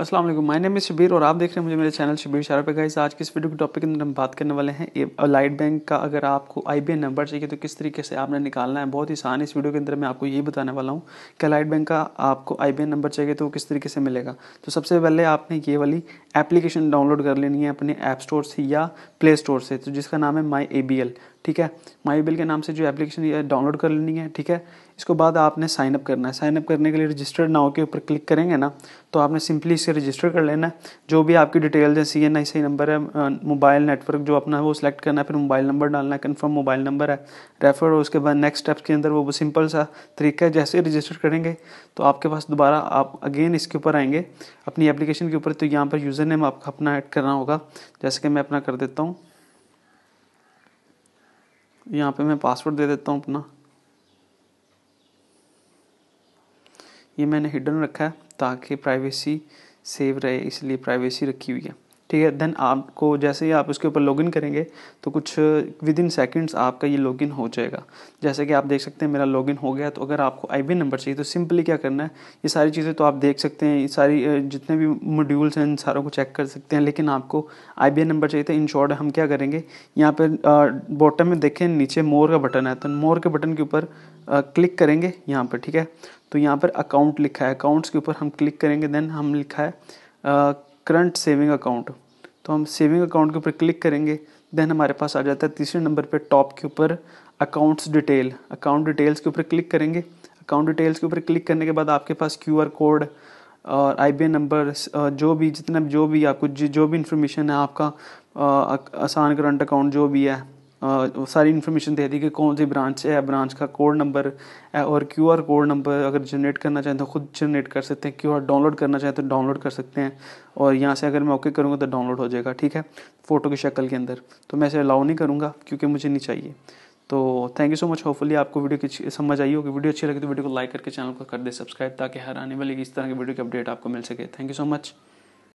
अस्सलाम वालेकुम my name Shabir और आप देख रहे हैं मुझे मेरे चैनल शबीर शारा पे गाइस आज किस वीडियो के टॉपिक के अंदर हम बात करने वाले हैं लाइट बैंक का अगर आपको आई नंबर चाहिए तो किस तरीके से आपने निकालना है बहुत ही आसान इस वीडियो के अंदर मैं आपको ये बताने वाला हूँ कि लाइट बैंक का आपको आई नंबर चाहिए तो किस तरीके से मिलेगा तो सबसे पहले आपने ये वाली एप्लीकेशन डाउनलोड कर लेनी है अपने ऐप स्टोर से या प्ले स्टोर से तो जिसका नाम है माई ए बी एल ठीक है माई ए बी एल के नाम से जो एप्लीकेशन डाउनलोड कर लेनी है ठीक है इसको बाद आपने साइन अप करना है साइन अप करने के लिए रजिस्टर्ड नाव के ऊपर क्लिक करेंगे ना तो आपने सिंपली इसे रजिस्टर कर लेना है जो भी आपकी डिटेल है सी एन आई सही नंबर है मोबाइल नेटवर्क जो अपना है वो सिलेक्ट करना है फिर मोबाइल नंबर डालना है कन्फर्म मोबाइल नंबर है रेफर और उसके बाद नेक्स्ट स्टेप्स के अंदर वो सिंपल सा तरीका है जैसे रजिस्टर करेंगे तो आपके पास दोबारा आप अगेन इसके ऊपर आएंगे अपनी एप्लीकेशन के ऊपर तो यहाँ पर यूज़र नेम आपका अपना ऐड करना होगा जैसे कि मैं अपना कर देता हूँ यहाँ पे मैं पासवर्ड दे देता हूँ अपना ये मैंने हिडन रखा है ताकि प्राइवेसी सेव रहे इसलिए प्राइवेसी रखी हुई है ठीक है देन आपको जैसे ही आप उसके ऊपर लॉगिन करेंगे तो कुछ विद इन सेकेंड्स आपका ये लॉगिन हो जाएगा जैसे कि आप देख सकते हैं मेरा लॉगिन हो गया तो अगर आपको आई नंबर चाहिए तो सिंपली क्या करना है ये सारी चीज़ें तो आप देख सकते हैं ये सारी uh, जितने भी मॉड्यूल्स हैं इन सारों को चेक कर सकते हैं लेकिन आपको आई नंबर चाहिए तो इन शॉर्ट हम क्या करेंगे यहाँ पर बॉटम uh, में देखें नीचे मोर का बटन है तो मोर के बटन के ऊपर क्लिक uh, करेंगे यहाँ पर ठीक है तो यहाँ पर अकाउंट लिखा है अकाउंट्स के ऊपर हम क्लिक करेंगे देन हम लिखा है करंट सेविंग अकाउंट तो हम सेविंग अकाउंट के ऊपर क्लिक करेंगे देन हमारे पास आ जाता है तीसरे नंबर पे टॉप के ऊपर अकाउंट्स डिटेल अकाउंट डिटेल्स के ऊपर क्लिक करेंगे अकाउंट डिटेल्स के ऊपर क्लिक करने के बाद आपके पास क्यू कोड और आई बी नंबर जो भी जितना जो भी आपको जो भी इंफॉर्मेशन है आपका आसान करंट अकाउंट जो भी है सारी इन्फॉर्मेशन दे दी कि कौन सी ब्रांच है ब्रांच का कोड नंबर और क्यू आर कोड नंबर अगर जनरेट करना चाहें तो खुद जनरेट कर सकते हैं क्यू आर डाउनलोड करना चाहें तो डाउनलोड कर सकते हैं और यहाँ से अगर मैं ओके करूँगा तो डाउनलोड हो जाएगा ठीक है फ़ोटो की शक्ल के अंदर तो मैं इसे अलाउ नहीं करूँगा क्योंकि मुझे नहीं चाहिए तो thank you so much hopefully आपको वीडियो की समझ आई होगी वीडियो अच्छी लगी तो वीडियो को लाइक करके चैनल को कर दे सब्सक्राइब ताकि हर आने वाली इस तरह की वीडियो की अपडेट आपको मिल सके थैंक यू सो मच